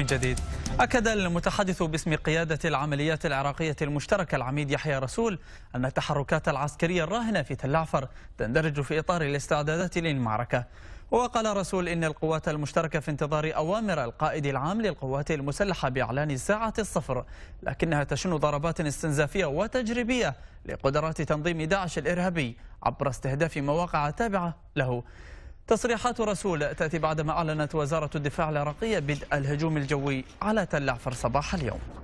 من جديد أكد المتحدث باسم قيادة العمليات العراقية المشتركة العميد يحيى رسول أن التحركات العسكرية الراهنة في تلعفر تندرج في إطار الاستعدادات للمعركة وقال رسول إن القوات المشتركة في انتظار أوامر القائد العام للقوات المسلحة بإعلان ساعة الصفر لكنها تشن ضربات استنزافية وتجريبية لقدرات تنظيم داعش الإرهابي عبر استهداف مواقع تابعة له تصريحات رسول تأتي بعدما أعلنت وزارة الدفاع العراقية بدء الهجوم الجوي على تل عفر صباح اليوم